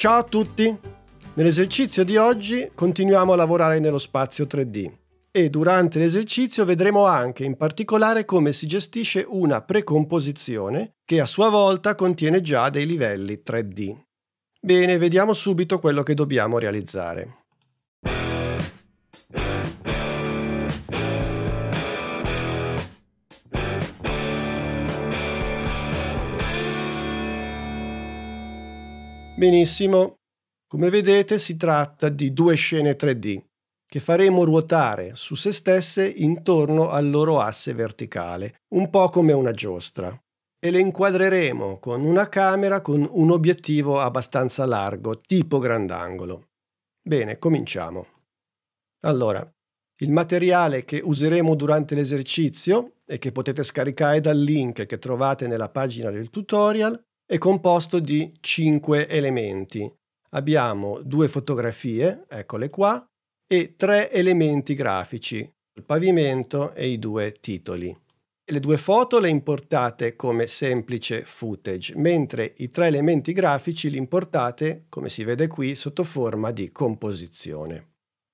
Ciao a tutti! Nell'esercizio di oggi continuiamo a lavorare nello spazio 3D e durante l'esercizio vedremo anche in particolare come si gestisce una precomposizione che a sua volta contiene già dei livelli 3D. Bene, vediamo subito quello che dobbiamo realizzare. Benissimo, come vedete si tratta di due scene 3D che faremo ruotare su se stesse intorno al loro asse verticale, un po' come una giostra, e le inquadreremo con una camera con un obiettivo abbastanza largo, tipo grandangolo. Bene, cominciamo. Allora, il materiale che useremo durante l'esercizio e che potete scaricare dal link che trovate nella pagina del tutorial è composto di cinque elementi. Abbiamo due fotografie, eccole qua, e tre elementi grafici, il pavimento e i due titoli. Le due foto le importate come semplice footage, mentre i tre elementi grafici li importate, come si vede qui, sotto forma di composizione.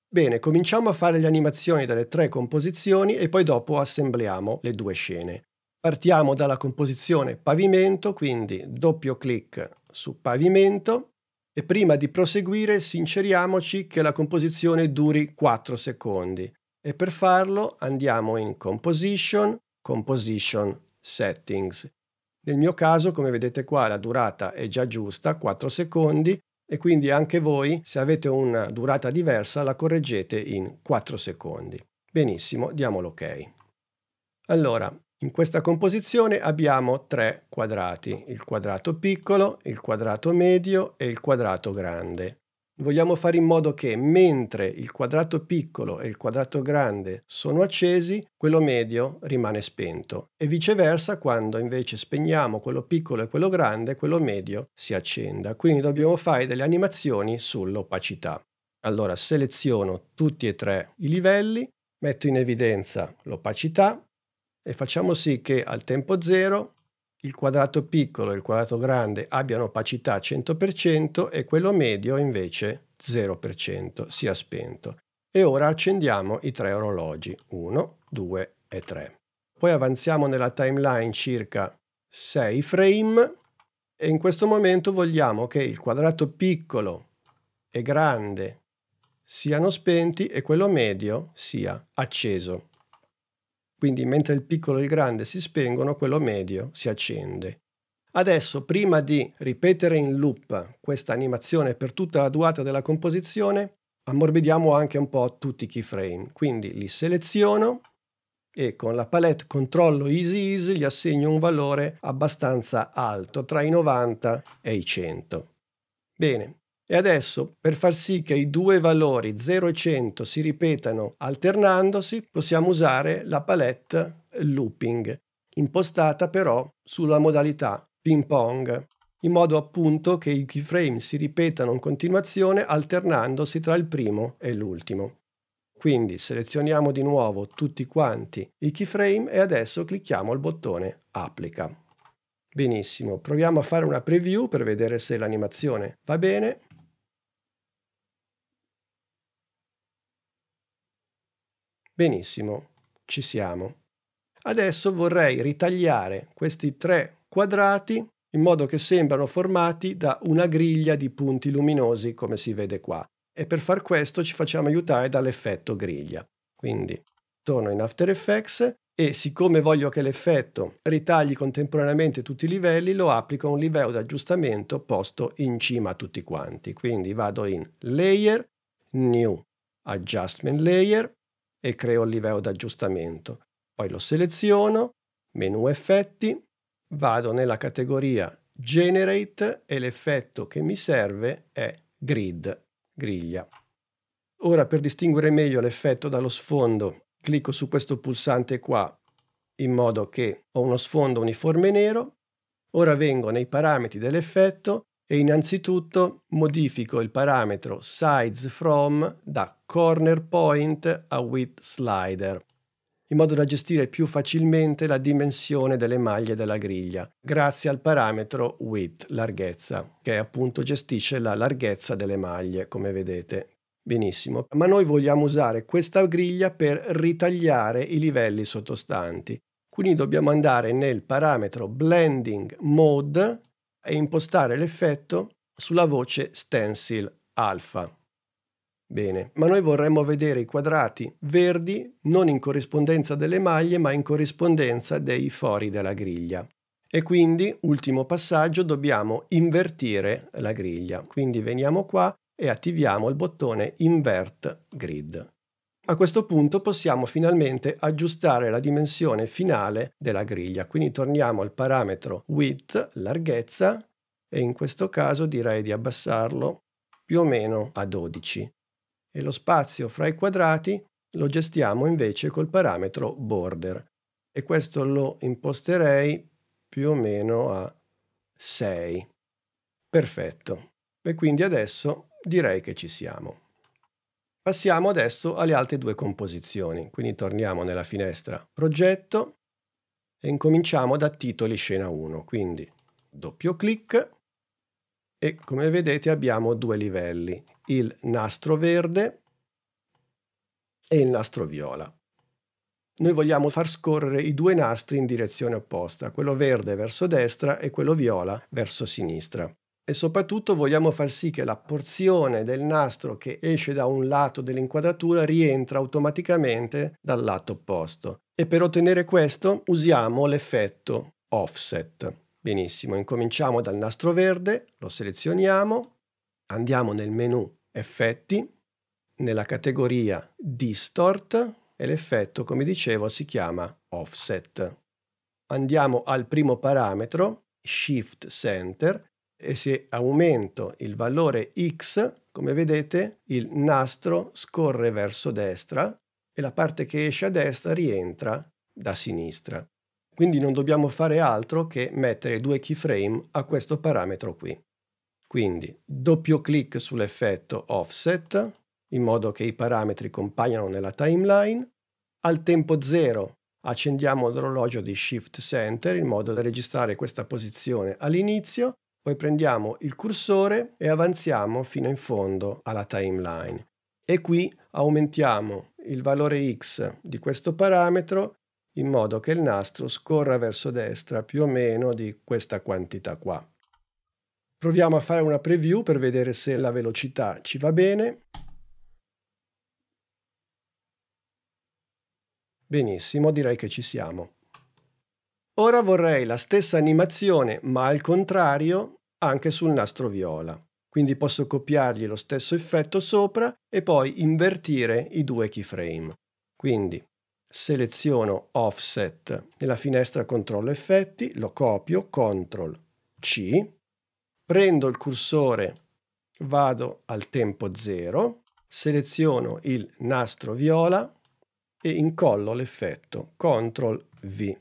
Bene, cominciamo a fare le animazioni dalle tre composizioni e poi dopo assembliamo le due scene. Partiamo dalla composizione pavimento, quindi doppio clic su pavimento e prima di proseguire sinceriamoci che la composizione duri 4 secondi e per farlo andiamo in Composition, Composition Settings. Nel mio caso, come vedete qua, la durata è già giusta, 4 secondi, e quindi anche voi, se avete una durata diversa, la correggete in 4 secondi. Benissimo, diamo l'ok. Allora, in questa composizione abbiamo tre quadrati, il quadrato piccolo, il quadrato medio e il quadrato grande. Vogliamo fare in modo che mentre il quadrato piccolo e il quadrato grande sono accesi, quello medio rimane spento e viceversa quando invece spegniamo quello piccolo e quello grande, quello medio si accenda. Quindi dobbiamo fare delle animazioni sull'opacità. Allora seleziono tutti e tre i livelli, metto in evidenza l'opacità, e facciamo sì che al tempo zero il quadrato piccolo e il quadrato grande abbiano opacità 100% e quello medio invece 0%, sia spento. E ora accendiamo i tre orologi, 1, 2 e 3. Poi avanziamo nella timeline circa 6 frame e in questo momento vogliamo che il quadrato piccolo e grande siano spenti e quello medio sia acceso. Quindi mentre il piccolo e il grande si spengono, quello medio si accende. Adesso, prima di ripetere in loop questa animazione per tutta la durata della composizione, ammorbidiamo anche un po' tutti i keyframe. Quindi li seleziono e con la palette controllo Easy Easy gli assegno un valore abbastanza alto, tra i 90 e i 100. Bene, e adesso, per far sì che i due valori 0 e 100 si ripetano alternandosi, possiamo usare la palette looping, impostata però sulla modalità ping pong, in modo appunto che i keyframe si ripetano in continuazione alternandosi tra il primo e l'ultimo. Quindi selezioniamo di nuovo tutti quanti i keyframe e adesso clicchiamo il bottone applica. Benissimo, proviamo a fare una preview per vedere se l'animazione va bene. Benissimo, ci siamo. Adesso vorrei ritagliare questi tre quadrati in modo che sembrano formati da una griglia di punti luminosi come si vede qua. E per far questo ci facciamo aiutare dall'effetto griglia. Quindi torno in After Effects e siccome voglio che l'effetto ritagli contemporaneamente tutti i livelli, lo applico a un livello di aggiustamento posto in cima a tutti quanti. Quindi vado in Layer, New, Adjustment Layer, e creo il livello d'aggiustamento. Poi lo seleziono, menu effetti, vado nella categoria generate e l'effetto che mi serve è grid, griglia. Ora per distinguere meglio l'effetto dallo sfondo clicco su questo pulsante qua in modo che ho uno sfondo uniforme nero. Ora vengo nei parametri dell'effetto e innanzitutto modifico il parametro size from da corner point a width slider in modo da gestire più facilmente la dimensione delle maglie della griglia grazie al parametro width larghezza che appunto gestisce la larghezza delle maglie come vedete Benissimo, ma noi vogliamo usare questa griglia per ritagliare i livelli sottostanti. Quindi dobbiamo andare nel parametro blending mode e impostare l'effetto sulla voce stencil alfa. Bene, ma noi vorremmo vedere i quadrati verdi non in corrispondenza delle maglie ma in corrispondenza dei fori della griglia. E quindi, ultimo passaggio, dobbiamo invertire la griglia. Quindi veniamo qua e attiviamo il bottone Invert Grid. A questo punto possiamo finalmente aggiustare la dimensione finale della griglia, quindi torniamo al parametro width, larghezza, e in questo caso direi di abbassarlo più o meno a 12. E lo spazio fra i quadrati lo gestiamo invece col parametro border e questo lo imposterei più o meno a 6. Perfetto. E quindi adesso direi che ci siamo. Passiamo adesso alle altre due composizioni, quindi torniamo nella finestra progetto e incominciamo da titoli scena 1, quindi doppio clic e come vedete abbiamo due livelli, il nastro verde e il nastro viola. Noi vogliamo far scorrere i due nastri in direzione opposta, quello verde verso destra e quello viola verso sinistra e soprattutto vogliamo far sì che la porzione del nastro che esce da un lato dell'inquadratura rientra automaticamente dal lato opposto. E per ottenere questo usiamo l'effetto offset. Benissimo, incominciamo dal nastro verde, lo selezioniamo, andiamo nel menu effetti, nella categoria distort e l'effetto, come dicevo, si chiama offset. Andiamo al primo parametro, shift center, e se aumento il valore x, come vedete, il nastro scorre verso destra e la parte che esce a destra rientra da sinistra. Quindi non dobbiamo fare altro che mettere due keyframe a questo parametro qui. Quindi doppio clic sull'effetto offset, in modo che i parametri compaiano nella timeline. Al tempo 0 accendiamo l'orologio di Shift Center in modo da registrare questa posizione all'inizio poi prendiamo il cursore e avanziamo fino in fondo alla timeline. E qui aumentiamo il valore x di questo parametro in modo che il nastro scorra verso destra più o meno di questa quantità qua. Proviamo a fare una preview per vedere se la velocità ci va bene. Benissimo, direi che ci siamo. Ora vorrei la stessa animazione, ma al contrario, anche sul nastro viola. Quindi posso copiargli lo stesso effetto sopra e poi invertire i due keyframe. Quindi seleziono Offset nella finestra Controllo Effetti, lo copio, Ctrl C, prendo il cursore, vado al tempo 0, seleziono il nastro viola e incollo l'effetto Ctrl V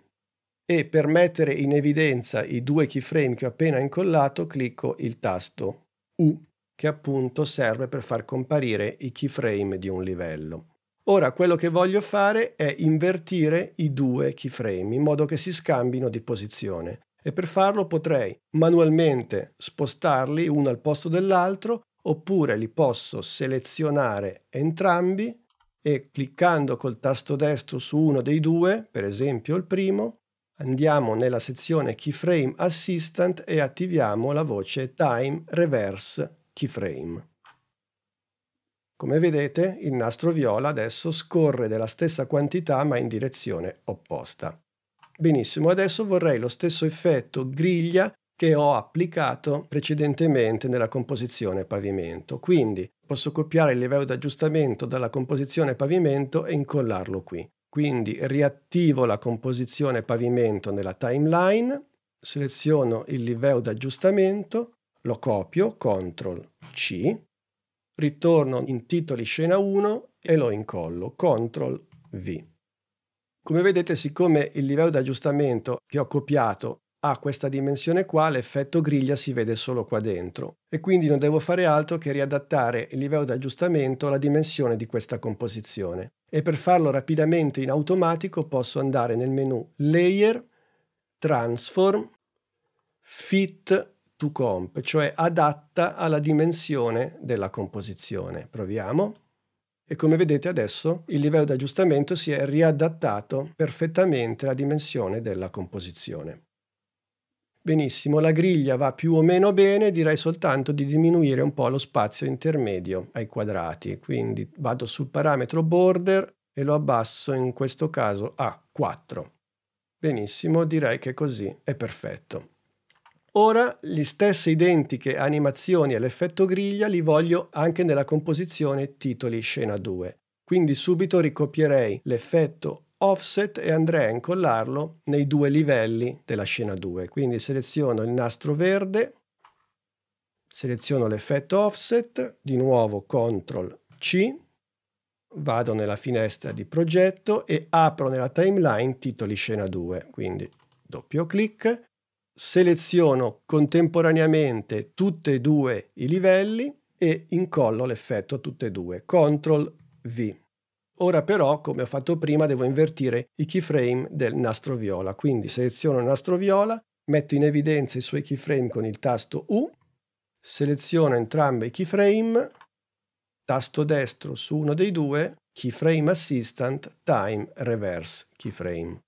e per mettere in evidenza i due keyframe che ho appena incollato clicco il tasto U che appunto serve per far comparire i keyframe di un livello. Ora quello che voglio fare è invertire i due keyframe in modo che si scambino di posizione e per farlo potrei manualmente spostarli uno al posto dell'altro oppure li posso selezionare entrambi e cliccando col tasto destro su uno dei due, per esempio il primo, Andiamo nella sezione Keyframe Assistant e attiviamo la voce Time Reverse Keyframe. Come vedete, il nastro viola adesso scorre della stessa quantità ma in direzione opposta. Benissimo, adesso vorrei lo stesso effetto griglia che ho applicato precedentemente nella composizione pavimento. Quindi posso copiare il livello di aggiustamento dalla composizione pavimento e incollarlo qui. Quindi riattivo la composizione pavimento nella timeline, seleziono il livello d'aggiustamento, lo copio, CTRL C, ritorno in titoli scena 1 e lo incollo, CTRL V. Come vedete, siccome il livello d'aggiustamento che ho copiato ha questa dimensione qua, l'effetto griglia si vede solo qua dentro e quindi non devo fare altro che riadattare il livello d'aggiustamento alla dimensione di questa composizione e per farlo rapidamente in automatico posso andare nel menu Layer, Transform, Fit to Comp, cioè adatta alla dimensione della composizione. Proviamo. E come vedete adesso il livello di aggiustamento si è riadattato perfettamente alla dimensione della composizione. Benissimo, la griglia va più o meno bene, direi soltanto di diminuire un po' lo spazio intermedio ai quadrati. Quindi vado sul parametro border e lo abbasso in questo caso a 4. Benissimo, direi che così è perfetto. Ora le stesse identiche animazioni e l'effetto griglia li voglio anche nella composizione titoli scena 2. Quindi subito ricopierei l'effetto offset e andrei a incollarlo nei due livelli della scena 2. Quindi seleziono il nastro verde, seleziono l'effetto offset, di nuovo CTRL C, vado nella finestra di progetto e apro nella timeline titoli scena 2, quindi doppio clic, seleziono contemporaneamente tutti e due i livelli e incollo l'effetto a tutti e due, CTRL V. Ora però, come ho fatto prima, devo invertire i keyframe del nastro viola, quindi seleziono il nastro viola, metto in evidenza i suoi keyframe con il tasto U, seleziono entrambi i keyframe, tasto destro su uno dei due, keyframe assistant, time, reverse keyframe.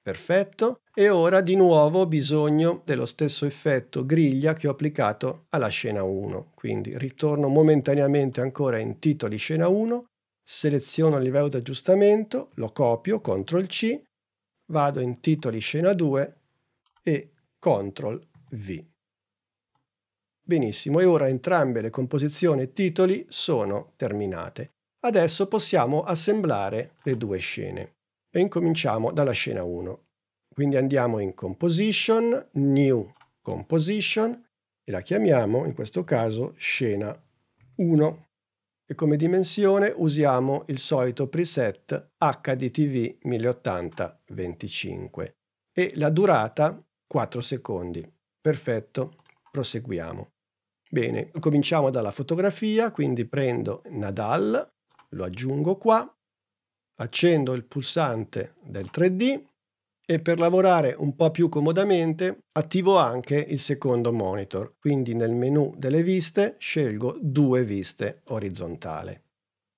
Perfetto. E ora di nuovo ho bisogno dello stesso effetto griglia che ho applicato alla scena 1. Quindi ritorno momentaneamente ancora in titoli scena 1, seleziono il livello di aggiustamento, lo copio, CTRL C, vado in titoli scena 2 e CTRL V. Benissimo, e ora entrambe le composizioni e titoli sono terminate. Adesso possiamo assemblare le due scene e incominciamo dalla scena 1. Quindi andiamo in Composition, New Composition e la chiamiamo in questo caso scena 1 e come dimensione usiamo il solito preset HDTV 1080-25 e la durata 4 secondi. Perfetto, proseguiamo. Bene, cominciamo dalla fotografia, quindi prendo Nadal, lo aggiungo qua, accendo il pulsante del 3D e per lavorare un po' più comodamente attivo anche il secondo monitor, quindi nel menu delle viste scelgo due viste orizzontale.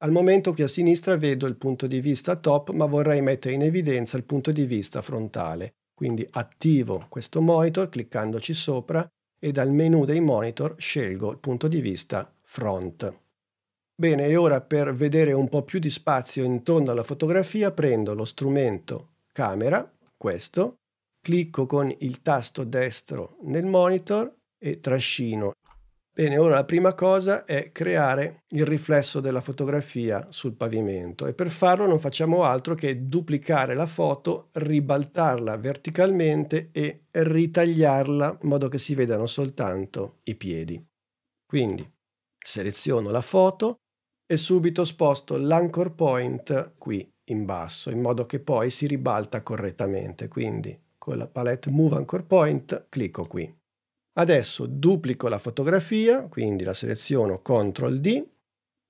Al momento qui a sinistra vedo il punto di vista top ma vorrei mettere in evidenza il punto di vista frontale, quindi attivo questo monitor cliccandoci sopra e dal menu dei monitor scelgo il punto di vista front. Bene, e ora per vedere un po' più di spazio intorno alla fotografia prendo lo strumento camera questo, clicco con il tasto destro nel monitor e trascino. Bene, ora la prima cosa è creare il riflesso della fotografia sul pavimento e per farlo non facciamo altro che duplicare la foto, ribaltarla verticalmente e ritagliarla in modo che si vedano soltanto i piedi. Quindi seleziono la foto e subito sposto l'anchor point qui in basso, in modo che poi si ribalta correttamente. Quindi con la palette Move Anchor Point clicco qui. Adesso duplico la fotografia, quindi la seleziono CTRL D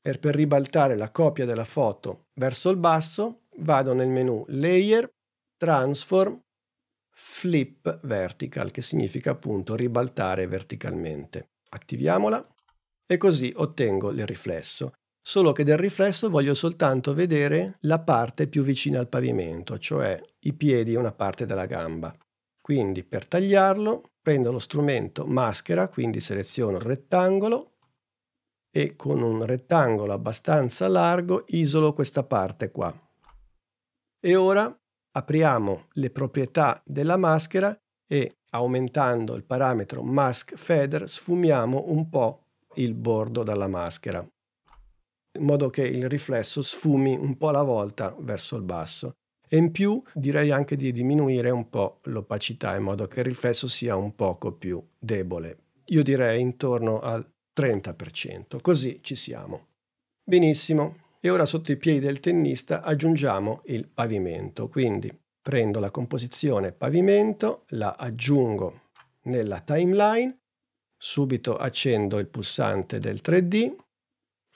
e per ribaltare la copia della foto verso il basso vado nel menu Layer, Transform, Flip Vertical, che significa appunto ribaltare verticalmente. Attiviamola e così ottengo il riflesso solo che del riflesso voglio soltanto vedere la parte più vicina al pavimento, cioè i piedi e una parte della gamba. Quindi per tagliarlo prendo lo strumento maschera, quindi seleziono il rettangolo e con un rettangolo abbastanza largo isolo questa parte qua. E ora apriamo le proprietà della maschera e aumentando il parametro mask feather sfumiamo un po' il bordo dalla maschera in modo che il riflesso sfumi un po' alla volta verso il basso. E in più direi anche di diminuire un po' l'opacità in modo che il riflesso sia un poco più debole. Io direi intorno al 30%, così ci siamo. Benissimo, e ora sotto i piedi del tennista aggiungiamo il pavimento, quindi prendo la composizione pavimento, la aggiungo nella timeline, subito accendo il pulsante del 3D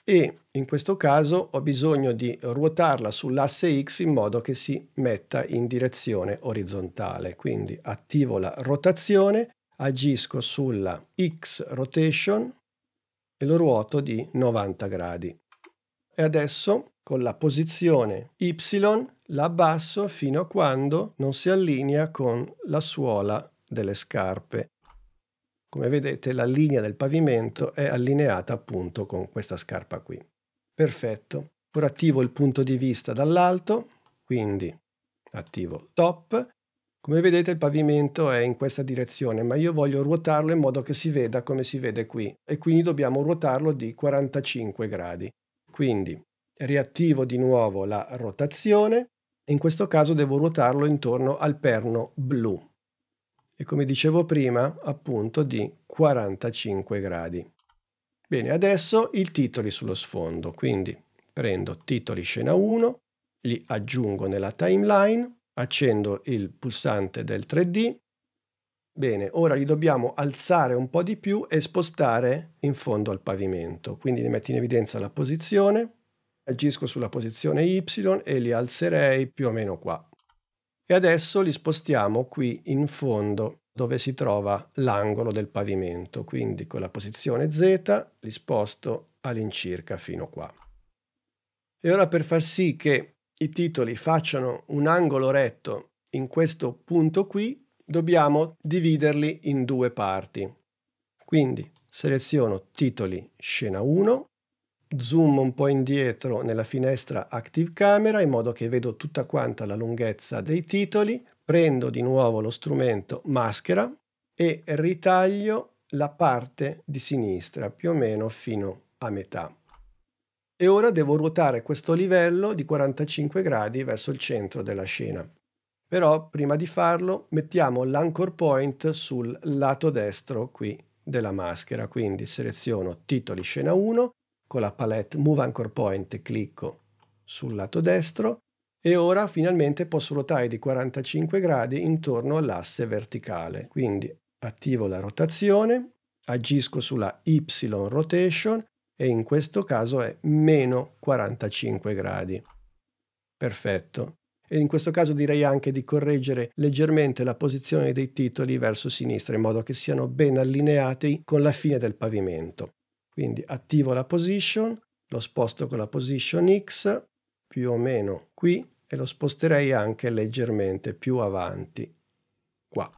e in questo caso ho bisogno di ruotarla sull'asse X in modo che si metta in direzione orizzontale. Quindi attivo la rotazione, agisco sulla X rotation e lo ruoto di 90 gradi. E adesso con la posizione Y la abbasso fino a quando non si allinea con la suola delle scarpe come vedete la linea del pavimento è allineata appunto con questa scarpa qui. Perfetto. Ora attivo il punto di vista dall'alto, quindi attivo top. Come vedete il pavimento è in questa direzione, ma io voglio ruotarlo in modo che si veda come si vede qui e quindi dobbiamo ruotarlo di 45 gradi. Quindi riattivo di nuovo la rotazione e in questo caso devo ruotarlo intorno al perno blu e come dicevo prima appunto di 45 gradi. Bene, adesso i titoli sullo sfondo, quindi prendo titoli scena 1, li aggiungo nella timeline, accendo il pulsante del 3D. Bene, ora li dobbiamo alzare un po' di più e spostare in fondo al pavimento, quindi li metto in evidenza la posizione, agisco sulla posizione Y e li alzerei più o meno qua. E adesso li spostiamo qui in fondo dove si trova l'angolo del pavimento, quindi con la posizione Z li sposto all'incirca fino qua. E ora per far sì che i titoli facciano un angolo retto in questo punto qui, dobbiamo dividerli in due parti. Quindi seleziono titoli scena 1 zoom un po' indietro nella finestra Active Camera in modo che vedo tutta quanta la lunghezza dei titoli, prendo di nuovo lo strumento maschera e ritaglio la parte di sinistra più o meno fino a metà. E ora devo ruotare questo livello di 45 gradi verso il centro della scena. Però prima di farlo mettiamo l'anchor point sul lato destro qui della maschera, quindi seleziono titoli scena 1 con la palette Move Anchor Point clicco sul lato destro e ora finalmente posso ruotare di 45 gradi intorno all'asse verticale. Quindi attivo la rotazione, agisco sulla Y rotation e in questo caso è meno 45 gradi. Perfetto. E in questo caso direi anche di correggere leggermente la posizione dei titoli verso sinistra in modo che siano ben allineati con la fine del pavimento. Quindi attivo la position, lo sposto con la position X più o meno qui e lo sposterei anche leggermente più avanti, qua.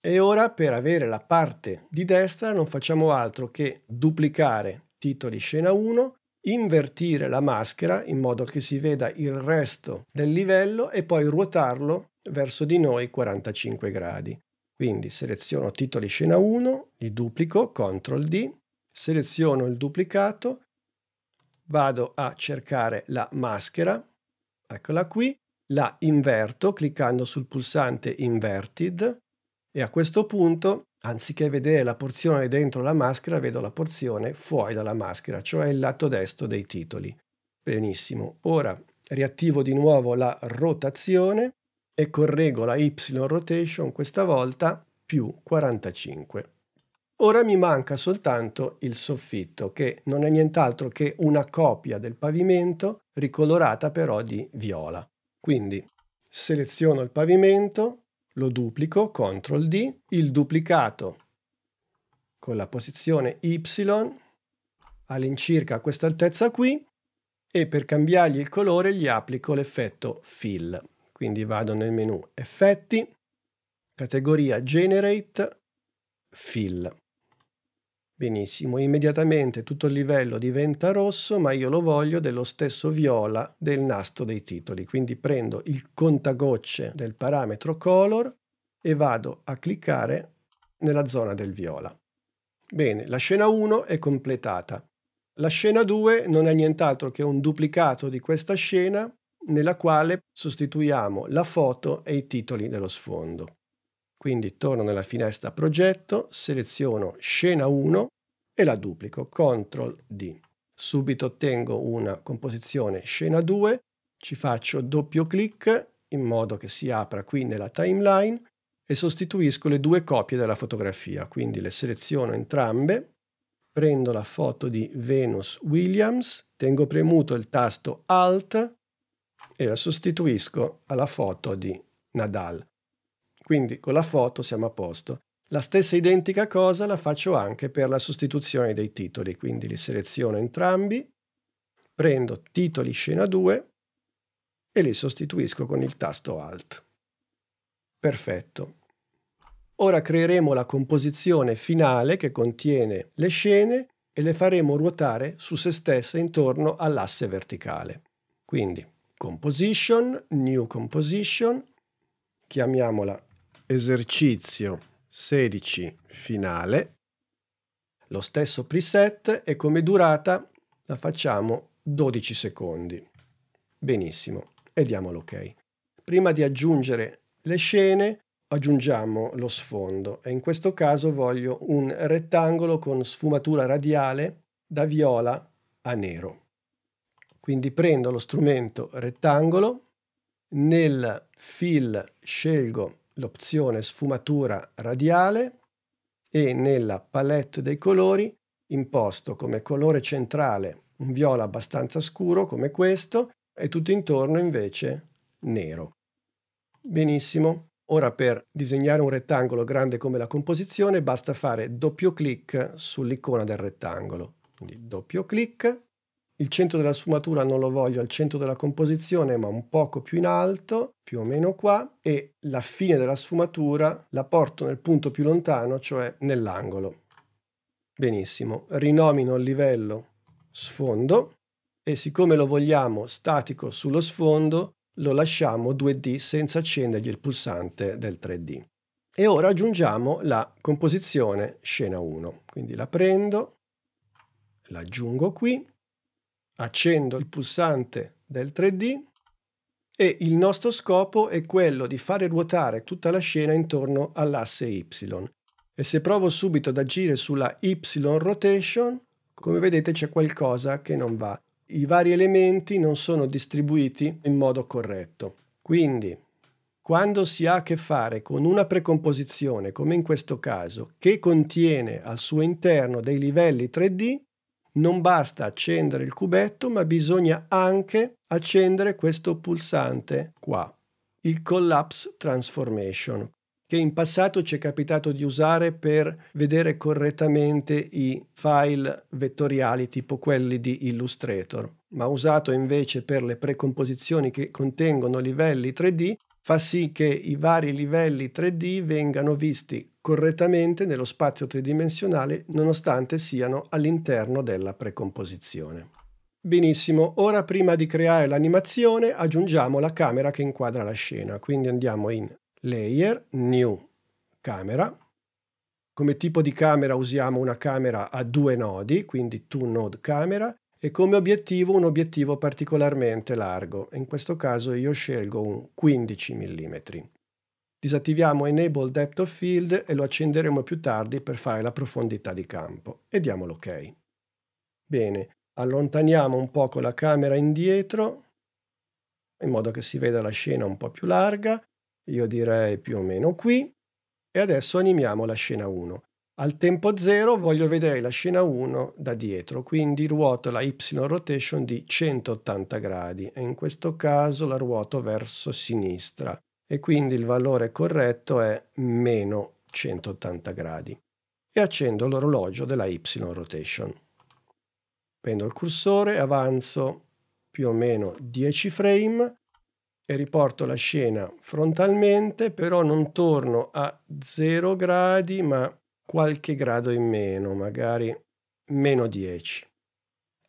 E ora per avere la parte di destra non facciamo altro che duplicare titoli scena 1, invertire la maschera in modo che si veda il resto del livello e poi ruotarlo verso di noi 45 gradi. Quindi seleziono titoli scena 1, li duplico, CTRL D, seleziono il duplicato, vado a cercare la maschera, eccola qui, la inverto cliccando sul pulsante Inverted e a questo punto, anziché vedere la porzione dentro la maschera, vedo la porzione fuori dalla maschera, cioè il lato destro dei titoli. Benissimo, ora riattivo di nuovo la rotazione e correggo la Y rotation questa volta più 45. Ora mi manca soltanto il soffitto, che non è nient'altro che una copia del pavimento ricolorata però di viola. Quindi seleziono il pavimento, lo duplico, CTRL D, il duplicato con la posizione Y all'incirca a questa altezza qui e per cambiargli il colore gli applico l'effetto Fill. Quindi vado nel menu Effetti, categoria Generate, Fill. Benissimo, immediatamente tutto il livello diventa rosso, ma io lo voglio dello stesso viola del nastro dei titoli. Quindi prendo il contagocce del parametro color e vado a cliccare nella zona del viola. Bene, la scena 1 è completata. La scena 2 non è nient'altro che un duplicato di questa scena nella quale sostituiamo la foto e i titoli dello sfondo. Quindi torno nella finestra progetto, seleziono scena 1 e la duplico, CTRL D. Subito ottengo una composizione scena 2, ci faccio doppio clic in modo che si apra qui nella timeline e sostituisco le due copie della fotografia, quindi le seleziono entrambe, prendo la foto di Venus Williams, tengo premuto il tasto Alt e la sostituisco alla foto di Nadal. Quindi con la foto siamo a posto. La stessa identica cosa la faccio anche per la sostituzione dei titoli, quindi li seleziono entrambi, prendo titoli scena 2 e li sostituisco con il tasto Alt. Perfetto. Ora creeremo la composizione finale che contiene le scene e le faremo ruotare su se stesse intorno all'asse verticale. Quindi Composition, New Composition, chiamiamola esercizio 16 finale, lo stesso preset e come durata la facciamo 12 secondi. Benissimo, e diamo l'ok. Prima di aggiungere le scene aggiungiamo lo sfondo e in questo caso voglio un rettangolo con sfumatura radiale da viola a nero. Quindi prendo lo strumento rettangolo, nel fill scelgo l'opzione sfumatura radiale e nella palette dei colori imposto come colore centrale un viola abbastanza scuro come questo e tutto intorno invece nero. Benissimo, ora per disegnare un rettangolo grande come la composizione basta fare doppio clic sull'icona del rettangolo. Quindi doppio clic il centro della sfumatura non lo voglio al centro della composizione, ma un poco più in alto, più o meno qua, e la fine della sfumatura la porto nel punto più lontano, cioè nell'angolo. Benissimo, rinomino il livello sfondo e siccome lo vogliamo statico sullo sfondo, lo lasciamo 2D senza accendergli il pulsante del 3D. E ora aggiungiamo la composizione scena 1. Quindi la prendo, l'aggiungo qui Accendo il pulsante del 3D e il nostro scopo è quello di fare ruotare tutta la scena intorno all'asse Y. E se provo subito ad agire sulla Y rotation, come vedete c'è qualcosa che non va. I vari elementi non sono distribuiti in modo corretto. Quindi, quando si ha a che fare con una precomposizione, come in questo caso, che contiene al suo interno dei livelli 3D, non basta accendere il cubetto, ma bisogna anche accendere questo pulsante qua, il Collapse Transformation, che in passato ci è capitato di usare per vedere correttamente i file vettoriali tipo quelli di Illustrator, ma usato invece per le precomposizioni che contengono livelli 3D fa sì che i vari livelli 3D vengano visti correttamente nello spazio tridimensionale nonostante siano all'interno della precomposizione. Benissimo, ora prima di creare l'animazione aggiungiamo la camera che inquadra la scena, quindi andiamo in Layer, New, Camera. Come tipo di camera usiamo una camera a due nodi, quindi Two Node Camera, e come obiettivo un obiettivo particolarmente largo, in questo caso io scelgo un 15 mm. Disattiviamo Enable Depth of Field e lo accenderemo più tardi per fare la profondità di campo e diamo l'ok. Bene, allontaniamo un po' con la camera indietro in modo che si veda la scena un po' più larga, io direi più o meno qui, e adesso animiamo la scena 1. Al tempo 0 voglio vedere la scena 1 da dietro, quindi ruoto la Y rotation di 180 gradi e in questo caso la ruoto verso sinistra e quindi il valore corretto è meno 180 gradi e accendo l'orologio della Y rotation. Prendo il cursore, avanzo più o meno 10 frame e riporto la scena frontalmente, però non torno a 0 gradi ma qualche grado in meno, magari meno 10.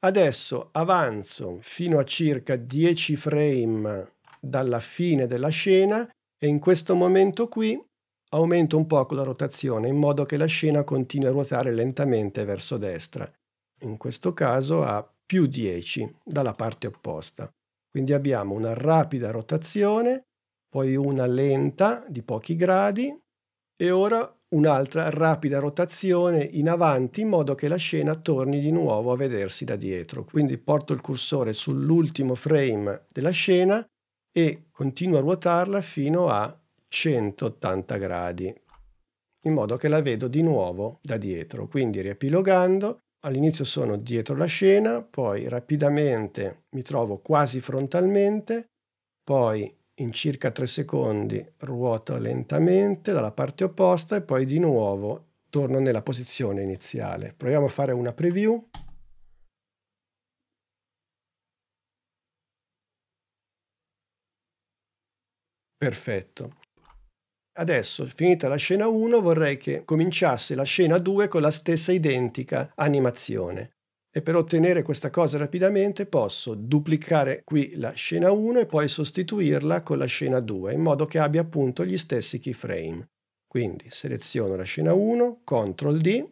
Adesso avanzo fino a circa 10 frame dalla fine della scena e in questo momento qui aumento un poco la rotazione in modo che la scena continui a ruotare lentamente verso destra, in questo caso a più 10 dalla parte opposta. Quindi abbiamo una rapida rotazione, poi una lenta di pochi gradi e ora un'altra rapida rotazione in avanti in modo che la scena torni di nuovo a vedersi da dietro. Quindi porto il cursore sull'ultimo frame della scena e continuo a ruotarla fino a 180 gradi, in modo che la vedo di nuovo da dietro. Quindi riepilogando, all'inizio sono dietro la scena, poi rapidamente mi trovo quasi frontalmente, poi in circa 3 secondi ruoto lentamente dalla parte opposta e poi di nuovo torno nella posizione iniziale. Proviamo a fare una preview. Perfetto. Adesso, finita la scena 1, vorrei che cominciasse la scena 2 con la stessa identica animazione e per ottenere questa cosa rapidamente posso duplicare qui la scena 1 e poi sostituirla con la scena 2 in modo che abbia appunto gli stessi keyframe. Quindi seleziono la scena 1, CTRL D,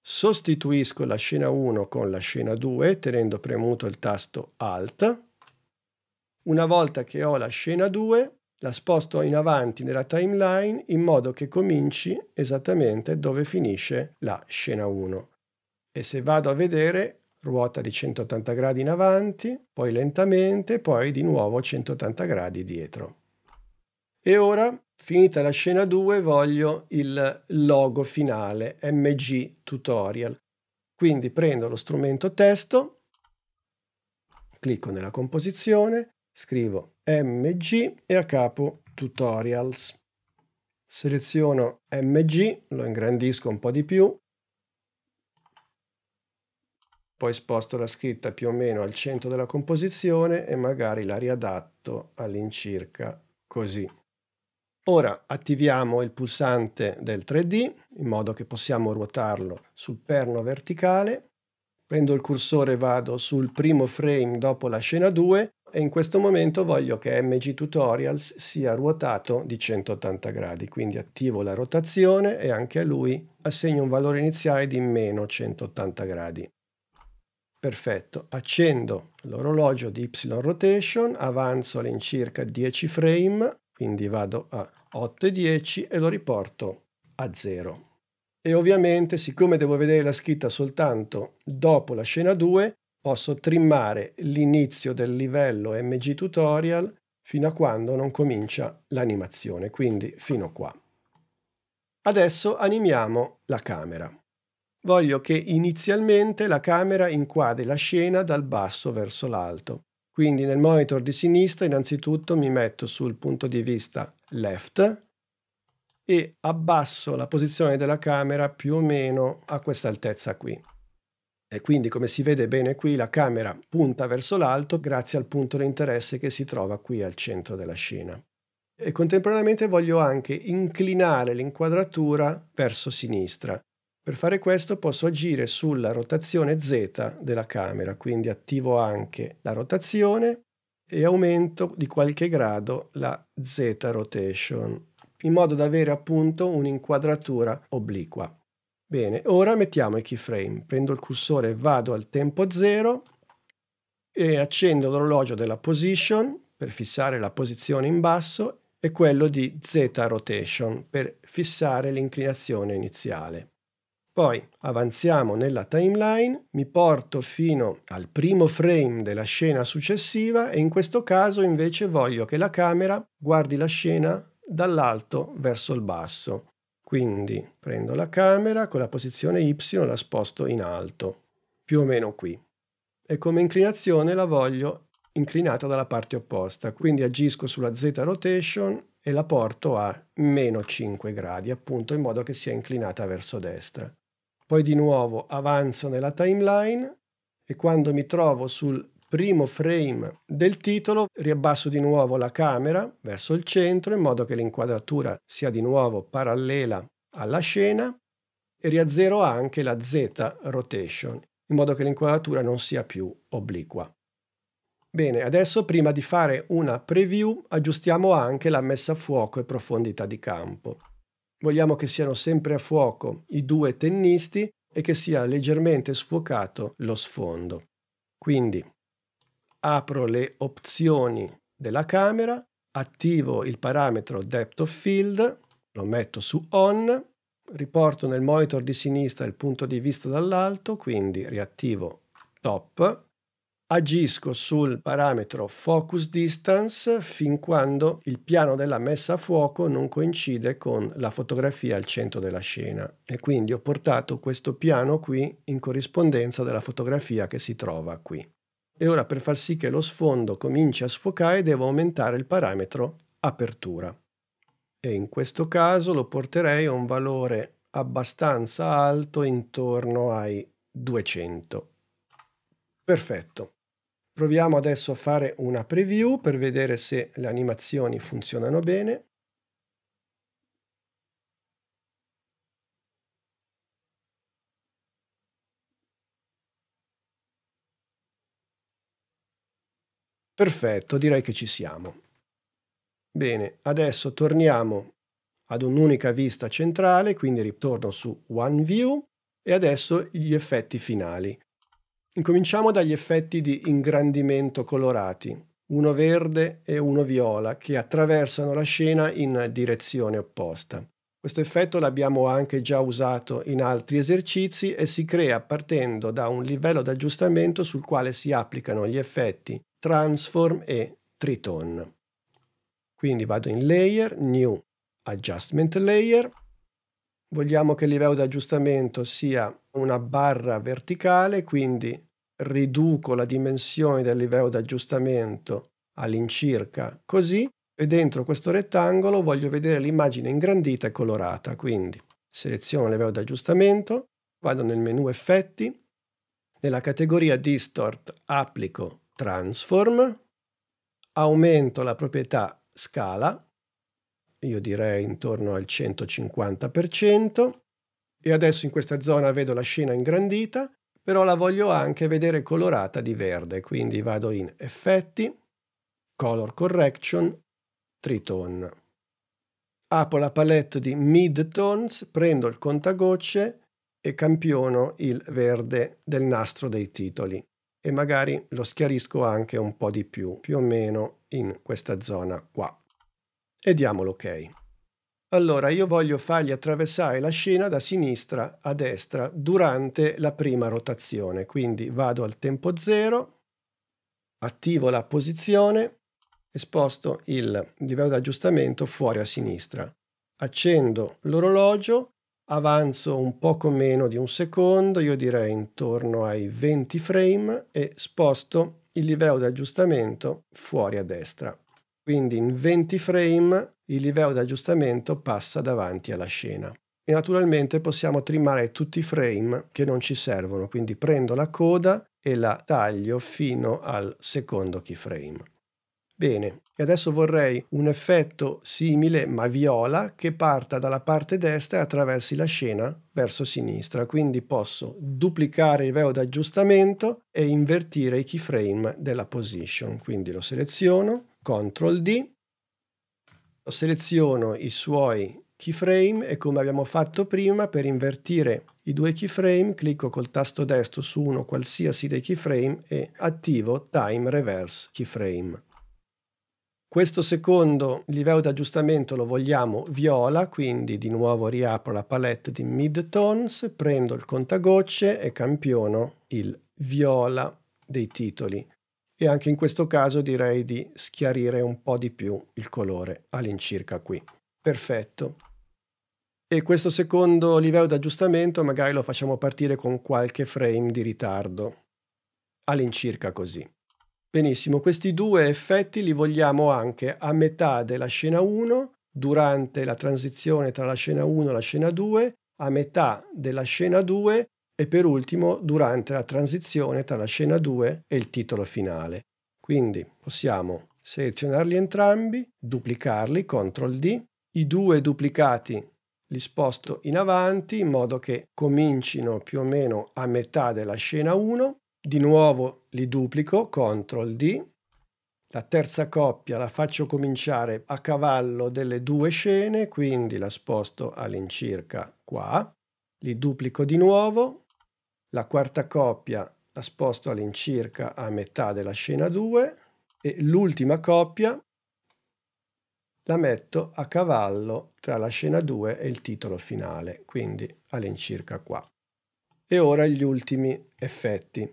sostituisco la scena 1 con la scena 2 tenendo premuto il tasto Alt. Una volta che ho la scena 2 la sposto in avanti nella timeline in modo che cominci esattamente dove finisce la scena 1 e se vado a vedere ruota di 180 gradi in avanti, poi lentamente, poi di nuovo 180 gradi dietro. E ora, finita la scena 2, voglio il logo finale, MG Tutorial. Quindi prendo lo strumento testo, clicco nella composizione, scrivo MG e a capo Tutorials. Seleziono MG, lo ingrandisco un po' di più, poi sposto la scritta più o meno al centro della composizione e magari la riadatto all'incirca così. Ora attiviamo il pulsante del 3D in modo che possiamo ruotarlo sul perno verticale. Prendo il cursore e vado sul primo frame dopo la scena 2 e in questo momento voglio che MG Tutorials sia ruotato di 180 gradi, quindi attivo la rotazione e anche a lui assegno un valore iniziale di meno 180 gradi. Perfetto, accendo l'orologio di Y rotation, avanzo all'incirca 10 frame, quindi vado a 8 e 10 e lo riporto a 0. E ovviamente, siccome devo vedere la scritta soltanto dopo la scena 2, posso trimmare l'inizio del livello MG Tutorial fino a quando non comincia l'animazione, quindi fino a qua. Adesso animiamo la camera voglio che inizialmente la camera inquadri la scena dal basso verso l'alto. Quindi nel monitor di sinistra innanzitutto mi metto sul punto di vista left e abbasso la posizione della camera più o meno a questa altezza qui. E quindi come si vede bene qui la camera punta verso l'alto grazie al punto di interesse che si trova qui al centro della scena. E contemporaneamente voglio anche inclinare l'inquadratura verso sinistra, per fare questo posso agire sulla rotazione Z della camera, quindi attivo anche la rotazione e aumento di qualche grado la Z rotation, in modo da avere appunto un'inquadratura obliqua. Bene, ora mettiamo i keyframe. Prendo il cursore, vado al tempo 0 e accendo l'orologio della position per fissare la posizione in basso e quello di Z rotation per fissare l'inclinazione iniziale. Poi avanziamo nella timeline, mi porto fino al primo frame della scena successiva e in questo caso invece voglio che la camera guardi la scena dall'alto verso il basso. Quindi prendo la camera con la posizione Y la sposto in alto, più o meno qui. E come inclinazione la voglio inclinata dalla parte opposta, quindi agisco sulla Z rotation e la porto a meno 5 gradi, appunto in modo che sia inclinata verso destra poi di nuovo avanzo nella timeline e quando mi trovo sul primo frame del titolo riabbasso di nuovo la camera verso il centro in modo che l'inquadratura sia di nuovo parallela alla scena e riazzero anche la Z rotation in modo che l'inquadratura non sia più obliqua. Bene, adesso prima di fare una preview aggiustiamo anche la messa a fuoco e profondità di campo. Vogliamo che siano sempre a fuoco i due tennisti e che sia leggermente sfuocato lo sfondo. Quindi apro le opzioni della camera, attivo il parametro depth of field, lo metto su on, riporto nel monitor di sinistra il punto di vista dall'alto, quindi riattivo top, agisco sul parametro focus distance fin quando il piano della messa a fuoco non coincide con la fotografia al centro della scena e quindi ho portato questo piano qui in corrispondenza della fotografia che si trova qui. E ora per far sì che lo sfondo cominci a sfocare devo aumentare il parametro apertura e in questo caso lo porterei a un valore abbastanza alto intorno ai 200. Perfetto. Proviamo adesso a fare una preview per vedere se le animazioni funzionano bene. Perfetto, direi che ci siamo. Bene, adesso torniamo ad un'unica vista centrale, quindi ritorno su One View e adesso gli effetti finali. Incominciamo dagli effetti di ingrandimento colorati, uno verde e uno viola, che attraversano la scena in direzione opposta. Questo effetto l'abbiamo anche già usato in altri esercizi e si crea partendo da un livello d'aggiustamento sul quale si applicano gli effetti transform e triton. Quindi vado in layer, new adjustment layer, Vogliamo che il livello di aggiustamento sia una barra verticale, quindi riduco la dimensione del livello di aggiustamento all'incirca così e dentro questo rettangolo voglio vedere l'immagine ingrandita e colorata. Quindi seleziono il livello di aggiustamento, vado nel menu effetti, nella categoria distort applico transform, aumento la proprietà scala io direi intorno al 150%, e adesso in questa zona vedo la scena ingrandita, però la voglio anche vedere colorata di verde, quindi vado in effetti, color correction, tritone. Apro la palette di mid tones, prendo il contagocce e campiono il verde del nastro dei titoli e magari lo schiarisco anche un po' di più, più o meno in questa zona qua e diamo l'ok. Allora io voglio fargli attraversare la scena da sinistra a destra durante la prima rotazione, quindi vado al tempo 0, attivo la posizione e sposto il livello di aggiustamento fuori a sinistra. Accendo l'orologio, avanzo un poco meno di un secondo, io direi intorno ai 20 frame e sposto il livello di aggiustamento fuori a destra. Quindi in 20 frame il livello di aggiustamento passa davanti alla scena. E naturalmente possiamo trimmare tutti i frame che non ci servono, quindi prendo la coda e la taglio fino al secondo keyframe. Bene, e adesso vorrei un effetto simile ma viola che parta dalla parte destra e attraversi la scena verso sinistra, quindi posso duplicare il livello d'aggiustamento e invertire i keyframe della position, quindi lo seleziono, CTRL D, seleziono i suoi keyframe e come abbiamo fatto prima per invertire i due keyframe clicco col tasto destro su uno qualsiasi dei keyframe e attivo Time Reverse Keyframe. Questo secondo livello di aggiustamento lo vogliamo viola, quindi di nuovo riapro la palette di mid tones, prendo il contagocce e campiono il viola dei titoli e anche in questo caso direi di schiarire un po' di più il colore all'incirca qui. Perfetto. E questo secondo livello di aggiustamento magari lo facciamo partire con qualche frame di ritardo, all'incirca così. Benissimo, questi due effetti li vogliamo anche a metà della scena 1, durante la transizione tra la scena 1 e la scena 2, a metà della scena 2 e per ultimo durante la transizione tra la scena 2 e il titolo finale. Quindi possiamo selezionarli entrambi, duplicarli, CTRL D, i due duplicati li sposto in avanti in modo che comincino più o meno a metà della scena 1, di nuovo li duplico, CTRL D, la terza coppia la faccio cominciare a cavallo delle due scene, quindi la sposto all'incirca qua, li duplico di nuovo, la quarta coppia la sposto all'incirca a metà della scena 2 e l'ultima coppia la metto a cavallo tra la scena 2 e il titolo finale, quindi all'incirca qua. E ora gli ultimi effetti.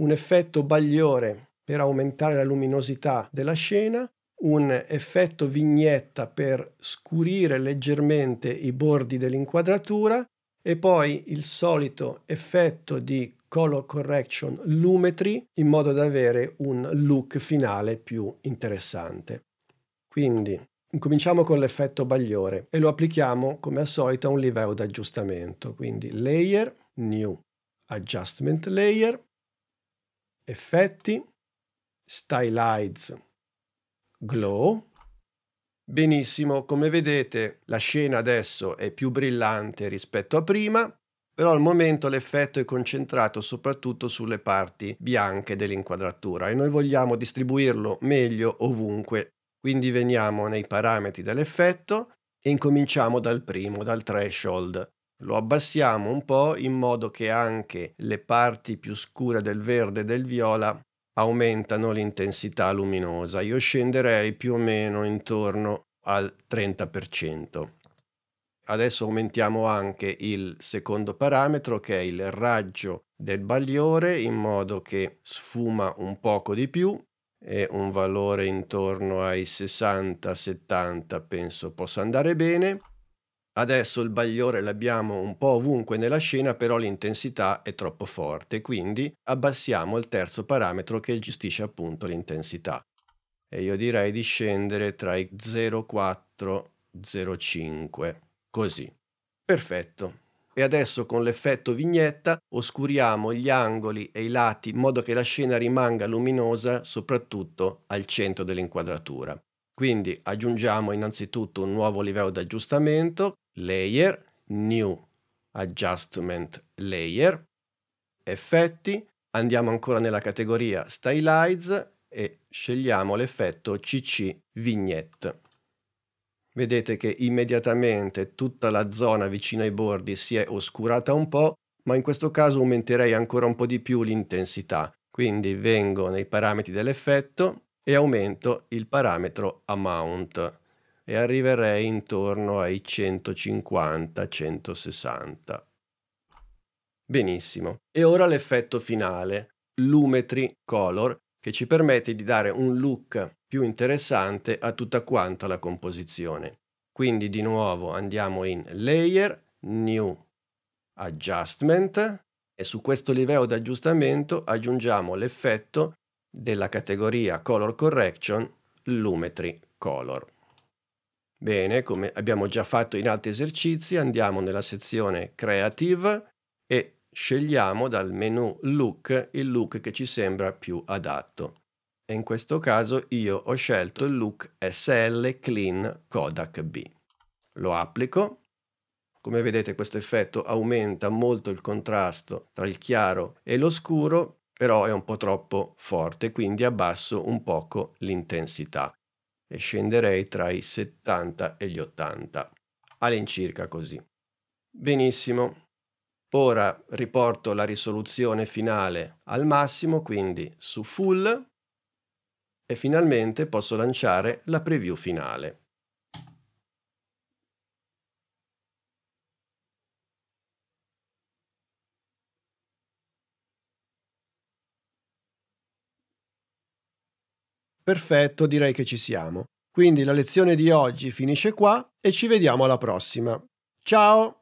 Un effetto bagliore per aumentare la luminosità della scena, un effetto vignetta per scurire leggermente i bordi dell'inquadratura e poi il solito effetto di color correction lumetri in modo da avere un look finale più interessante. Quindi Cominciamo con l'effetto bagliore e lo applichiamo come al solito a un livello d'aggiustamento, quindi layer, new, adjustment layer, effetti, stylize, glow, Benissimo, come vedete la scena adesso è più brillante rispetto a prima, però al momento l'effetto è concentrato soprattutto sulle parti bianche dell'inquadratura e noi vogliamo distribuirlo meglio ovunque. Quindi veniamo nei parametri dell'effetto e incominciamo dal primo, dal threshold. Lo abbassiamo un po' in modo che anche le parti più scure del verde e del viola aumentano l'intensità luminosa. Io scenderei più o meno intorno al 30%. Adesso aumentiamo anche il secondo parametro che è il raggio del bagliore in modo che sfuma un poco di più e un valore intorno ai 60-70 penso possa andare bene. Adesso il bagliore l'abbiamo un po' ovunque nella scena, però l'intensità è troppo forte, quindi abbassiamo il terzo parametro che gestisce appunto l'intensità. E io direi di scendere tra i 0,4 0,5, così. Perfetto. E adesso con l'effetto vignetta oscuriamo gli angoli e i lati in modo che la scena rimanga luminosa soprattutto al centro dell'inquadratura. Quindi aggiungiamo innanzitutto un nuovo livello d'aggiustamento layer, new adjustment layer, effetti, andiamo ancora nella categoria stylize e scegliamo l'effetto CC vignette. Vedete che immediatamente tutta la zona vicino ai bordi si è oscurata un po', ma in questo caso aumenterei ancora un po' di più l'intensità. Quindi vengo nei parametri dell'effetto e aumento il parametro amount e arriverei intorno ai 150-160. Benissimo. E ora l'effetto finale, Lumetri Color, che ci permette di dare un look più interessante a tutta quanta la composizione. Quindi di nuovo andiamo in Layer, New, Adjustment e su questo livello di aggiustamento aggiungiamo l'effetto della categoria Color Correction Lumetri Color. Bene, come abbiamo già fatto in altri esercizi, andiamo nella sezione Creative e scegliamo dal menu Look il look che ci sembra più adatto. E in questo caso io ho scelto il look SL Clean Kodak B. Lo applico. Come vedete questo effetto aumenta molto il contrasto tra il chiaro e lo scuro, però è un po' troppo forte, quindi abbasso un poco l'intensità e scenderei tra i 70 e gli 80, all'incirca così. Benissimo. Ora riporto la risoluzione finale al massimo, quindi su full e finalmente posso lanciare la preview finale. Perfetto, direi che ci siamo. Quindi la lezione di oggi finisce qua e ci vediamo alla prossima. Ciao!